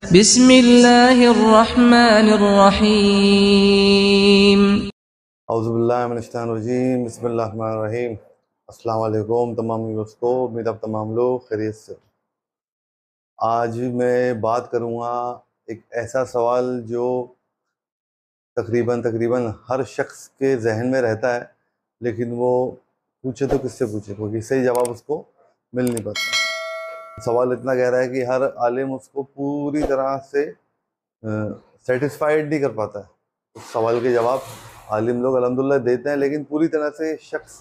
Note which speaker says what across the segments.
Speaker 1: بسم الله तमाम तमाम लोग खैरियत से आज मैं बात करूँगा एक ऐसा सवाल जो तकरीबन तकरीबन हर शख्स के जहन में रहता है लेकिन वो पूछे तो किससे पूछे क्योंकि सही जवाब उसको मिल नहीं पाता सवाल इतना गहरा है कि हर आलिम उसको पूरी तरह से सेटिस्फाइड नहीं कर पाता है उस सवाल के जवाब आलिम लोग अलहमदिल्ला देते हैं लेकिन पूरी तरह से शख्स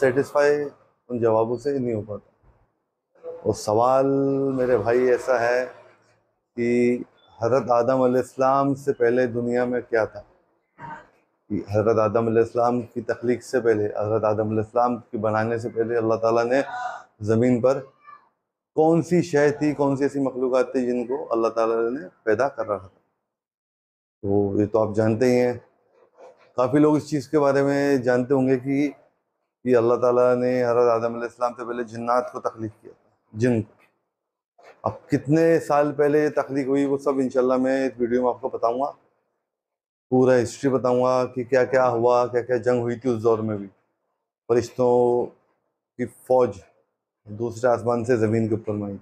Speaker 1: सेटिस्फाई उन जवाबों से नहीं हो पाता और सवाल मेरे भाई ऐसा है कि हज़रत आदम इस्लाम से पहले दुनिया में क्या था कि हज़रत आदम इस्लाम की तख्लीक से पहले हज़रत आदम इस्लाम की बनाने से पहले अल्लाह ताला ने ज़मीन पर कौन सी शय थी कौन सी ऐसी मखलूक थी जिनको अल्लाह ताला ने पैदा कर रखा था तो ये तो आप जानते ही हैं काफ़ी लोग इस चीज़ के बारे में जानते होंगे कि कि अल्लाह ताला ने हरत आदम इस्लाम से पहले जन्नात को तख्लीक किया था जिन अब कितने साल पहले ये तख्लीक हुई वो सब इनशाला मैं इस वीडियो में आपको बताऊँगा पूरा हिस्ट्री बताऊँगा कि क्या क्या हुआ क्या क्या जंग हुई थी उस दौर में भी फरिश्तों की फ़ौज दूसरे आसमान से ज़मीन के ऊपर माई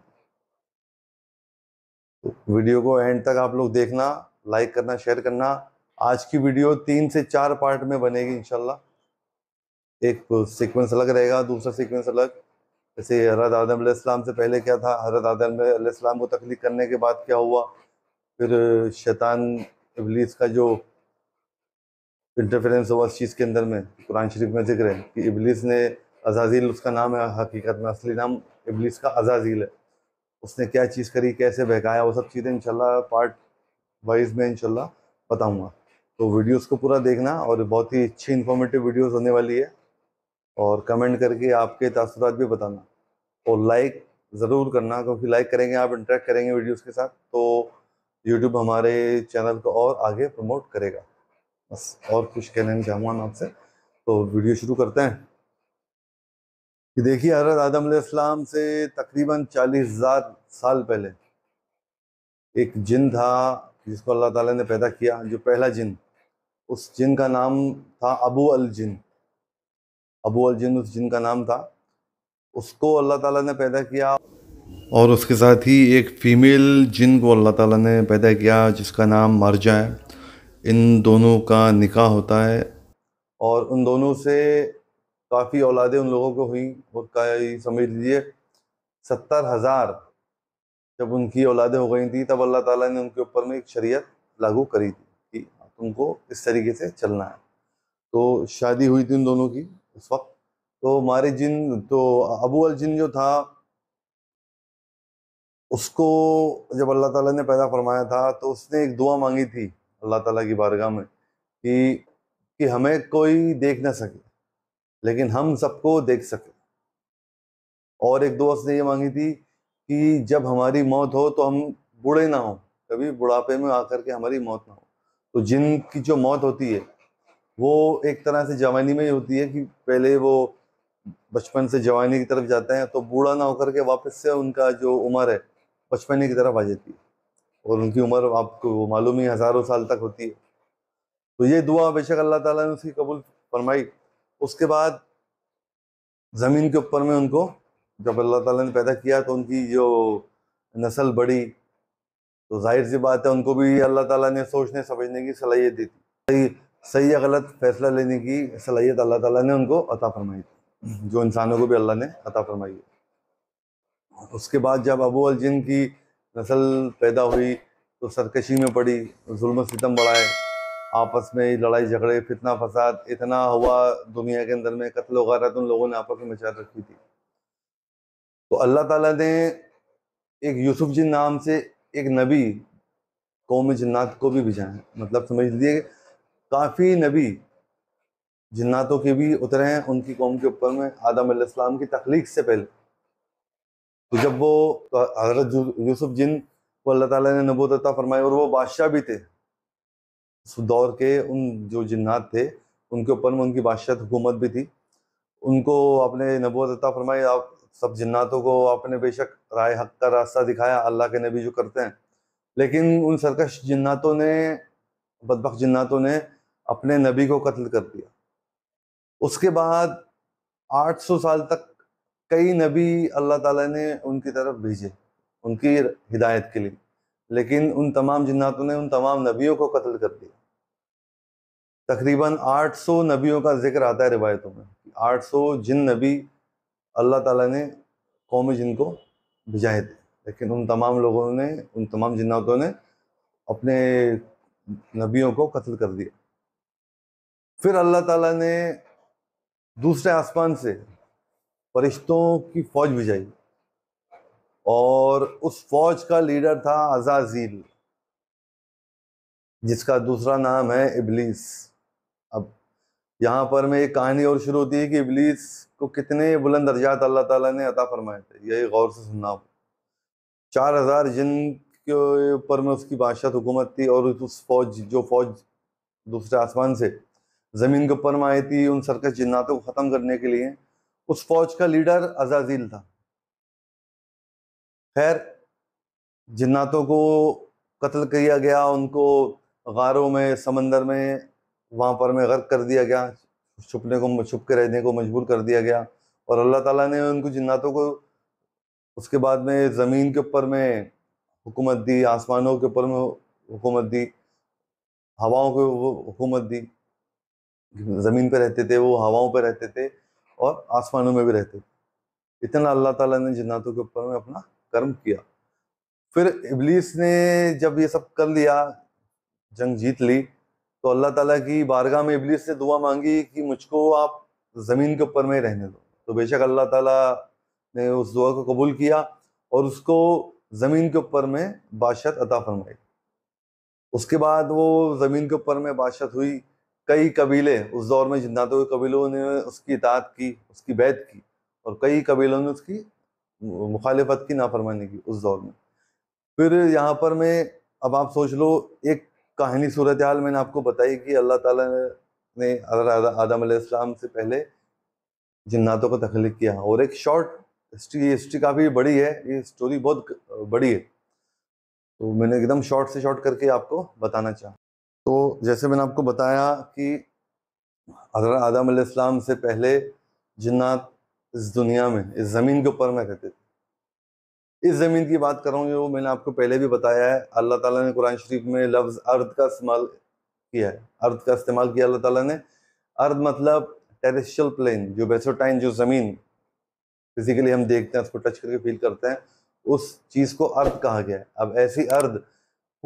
Speaker 1: तो वीडियो को एंड तक आप लोग देखना लाइक करना शेयर करना आज की वीडियो तीन से चार पार्ट में बनेगी इनशाला एक सीक्वेंस अलग रहेगा दूसरा सीक्वेंस अलग जैसे हजरत आदम आदम से पहले क्या था हजरत आदम को तख्लीक करने के बाद क्या हुआ फिर शैतान इबलीस का जो इंटरफेरेंस हुआ उस चीज़ के अंदर में कुरान शरीफ में जिक्र है कि इबलीस ने अजाजील उसका नाम है हकीकत में असली नाम इबलीस का अजाजील है उसने क्या चीज़ करी कैसे बहकाया वो सब चीज़ें इंशाल्लाह पार्ट वाइज में इंशाल्लाह बताऊंगा तो वीडियोस को पूरा देखना और बहुत ही अच्छी इन्फॉर्मेटिव वीडियोस होने वाली है और कमेंट करके आपके तासरात भी बताना और तो लाइक ज़रूर करना क्योंकि लाइक करेंगे आप इंटरेक्ट करेंगे वीडियोस के साथ तो यूट्यूब हमारे चैनल को और आगे प्रमोट करेगा बस और कुछ कहना नहीं चाहूँगा मैं आपसे तो वीडियो शुरू करते हैं कि देखिए हजरत आदम आदम से तकरीबन चालीस हज़ार साल पहले एक जिन था जिसको अल्लाह ताला ने पैदा किया जो पहला जिन उस जिन का नाम था अबू अल जिन अबू अल जिन उस जिन का नाम था उसको अल्लाह ताला ने पैदा किया और उसके साथ ही एक फ़ीमेल जिन को अल्लाह ताला ने पैदा किया जिसका नाम मरजा है इन दोनों का निकाह होता है और उन दोनों से काफ़ी औलादें उन लोगों को हुई और समझ लीजिए सत्तर हज़ार जब उनकी औलादें हो गई थी तब अल्लाह ताला ने उनके ऊपर में एक शरीयत लागू करी थी कि तुमको इस तरीके से चलना है तो शादी हुई थी उन दोनों की उस वक्त तो हमारे जिन तो अबू अल जिन जो था उसको जब अल्लाह ताला ने पैदा फरमाया था तो उसने एक दुआ मांगी थी अल्लाह ताला की बारगाह में कि कि हमें कोई देख ना सके लेकिन हम सबको देख सके और एक दोस्त ने ये मांगी थी कि जब हमारी मौत हो तो हम बूढ़े ना हो कभी बुढ़ापे में आकर के हमारी मौत ना हो तो जिन की जो मौत होती है वो एक तरह से जवानी में ही होती है कि पहले वो बचपन से जवानी की तरफ जाते हैं तो बूढ़ा ना होकर के वापस से उनका जो उम्र है बचपने की तरफ आ जाती है और उनकी उम्र आपको मालूम ही हज़ारों साल तक होती है तो ये दुआ बेशक अल्लाह ताला ने उसकी कबूल फरमाई उसके बाद ज़मीन के ऊपर में उनको जब अल्लाह ताला ने पैदा किया तो उनकी जो नस्ल बढ़ी तो जाहिर सी बात है उनको भी अल्लाह ताला ने सोचने समझने की सलाहियत दी थी सही सही या गलत फैसला लेने की सलाहियत अल्लाह ताला ने उनको अता फरमाई थी जो इंसानों को भी अल्लाह ने अता फरमाई है उसके बाद जब अबू अलजिन की नस्ल पैदा हुई तो सरकशी में पड़ी जुल्म सितम बढ़ाए आपस में लड़ाई झगड़े फितना फसाद इतना हुआ दुनिया के अंदर में कत्ल वगैरह तो उन लोगों ने आपस में मचा रखी थी तो अल्लाह ताला ने एक यूसुफ जी नाम से एक नबी कौम जन्नात को भी है मतलब समझ लीजिए काफ़ी नबी जन्नातों के भी उतरे हैं उनकी कौम के ऊपर में आदम आदम्सम की तख्लीक से पहले तो जब वो तो हजरत यूसुफ जिन को अल्लाह ताला ने नबूत अता फरमाई और वो बादशाह भी थे उस दौर के उन जो जिन्नात थे उनके ऊपर में उनकी बादशाह हुकूमत भी थी उनको आपने नबूत अता फरमाई आप सब जिन्नातों को आपने बेशक राय हक का रास्ता दिखाया अल्लाह के नबी जो करते हैं लेकिन उन सरकश जिन्नातों ने बदबक जिन्नातों ने अपने नबी को कत्ल कर दिया उसके बाद 800 साल तक कई नबी अल्लाह ताला ने उनकी तरफ भेजे उनकी हिदायत के लिए लेकिन उन तमाम जिन्नातों ने उन तमाम नबियों को कत्ल कर दिया तकरीबन 800 नबियों का जिक्र आता है रिवायतों में 800 जिन नबी अल्लाह ताला ने कौम जिन को भिजाए थे लेकिन उन तमाम लोगों ने उन तमाम जिन्नातों ने अपने नबियों को कत्ल कर दिया फिर अल्लाह ताला ने दूसरे आसमान से फरिश्तों की फ़ौज भिजाई और उस फौज का लीडर था अजाजील जिसका दूसरा नाम है इबलीस अब यहाँ पर में एक कहानी और शुरू होती है कि इबलीस को कितने बुलंद दर्जात अल्लाह ताला ने अता फरमाए थे यही गौर से सुनना आप चार हज़ार जिन के ऊपर में उसकी बादशाह हुकूमत थी और उस फौज जो फौज दूसरे आसमान से ज़मीन के ऊपर में आई थी उन सरकस जिन्नातों को ख़त्म करने के लिए उस फौज का लीडर अजाजील था खैर जिन्नातों को कत्ल किया गया उनको गारों में समंदर में वहाँ पर मैं गर्क कर दिया गया छुपने को छुप के रहने को मजबूर कर दिया गया और अल्लाह ताला ने उनको जिन्नातों को उसके बाद में ज़मीन के ऊपर में हुकूमत दी आसमानों के ऊपर में हुकूमत दी हवाओं को हुकूमत दी ज़मीन पर रहते थे वो हवाओं पर रहते थे और आसमानों में भी रहते थे इतना अल्लाह ताला ने जन्नातों के ऊपर में अपना कर्म किया फिर इबलीस ने जब ये सब कर लिया जंग जीत ली तो अल्लाह ताला की बारगाह में इबलीस से दुआ मांगी कि मुझको आप ज़मीन के ऊपर में रहने दो तो बेशक अल्लाह ताला ने उस दुआ को कबूल किया और उसको ज़मीन के ऊपर में बादशत अता फरमाई उसके बाद वो ज़मीन के ऊपर में बादशत हुई कई कबीले उस दौर में जिंदाते हुए कबीलों ने उसकी इतात की उसकी बैत की और कई कबीलों ने उसकी मुखालफत की नाफरमानी की उस दौर में फिर यहाँ पर मैं अब आप सोच लो एक कहानी सूरत हाल मैंने आपको बताई कि अल्लाह ताला ने आदम आदम से पहले जन्नातों को तख्लीक किया और एक शॉर्ट हिस्ट्री ये हिस्ट्री काफ़ी बड़ी है ये स्टोरी बहुत बड़ी है तो मैंने एकदम शॉर्ट से शॉर्ट करके आपको बताना चाहा तो जैसे मैंने आपको बताया कि अगर आदम से पहले जन्नात इस दुनिया में इस ज़मीन के ऊपर में रहते थे इस ज़मीन की बात करूँगी वो मैंने आपको पहले भी बताया है अल्लाह ताला ने कुरान शरीफ में लफ्ज़ अर्द का इस्तेमाल किया है अर्द का इस्तेमाल किया अल्लाह ताला ने अर्द मतलब टेरेस्ट्रियल प्लेन जो बेसोटाइन जो ज़मीन फिजिकली हम देखते हैं उसको टच करके फील करते हैं उस चीज़ को अर्द कहा गया है अब ऐसी अर्द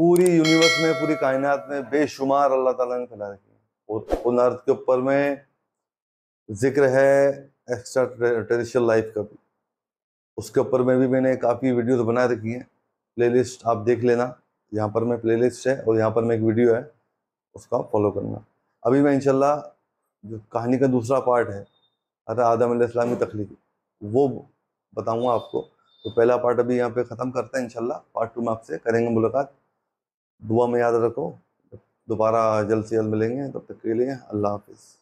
Speaker 1: पूरी यूनिवर्स में पूरी कायनात में बेशुमार अल्लाह ताला ने फैला रखी है और उन अर्थ के ऊपर में जिक्र है एक्स्ट्रा टेरिशियल लाइफ का भी उसके ऊपर में भी मैंने काफ़ी वीडियोस बना रखी हैं प्लेलिस्ट आप देख लेना यहाँ पर मैं प्लेलिस्ट है और यहाँ पर मैं एक वीडियो है उसका फॉलो करना अभी मैं इनशाला जो कहानी का दूसरा पार्ट है अतः आदम इस्लाम की तख्लीक वो बताऊँगा आपको तो पहला पार्ट अभी यहाँ पे ख़त्म करते हैं इनशाला पार्ट टू में आपसे करेंगे मुलाकात दुआ में याद रखो दोबारा जल्द से जल्द मिलेंगे तब तक के लिए अल्लाह हाफिज़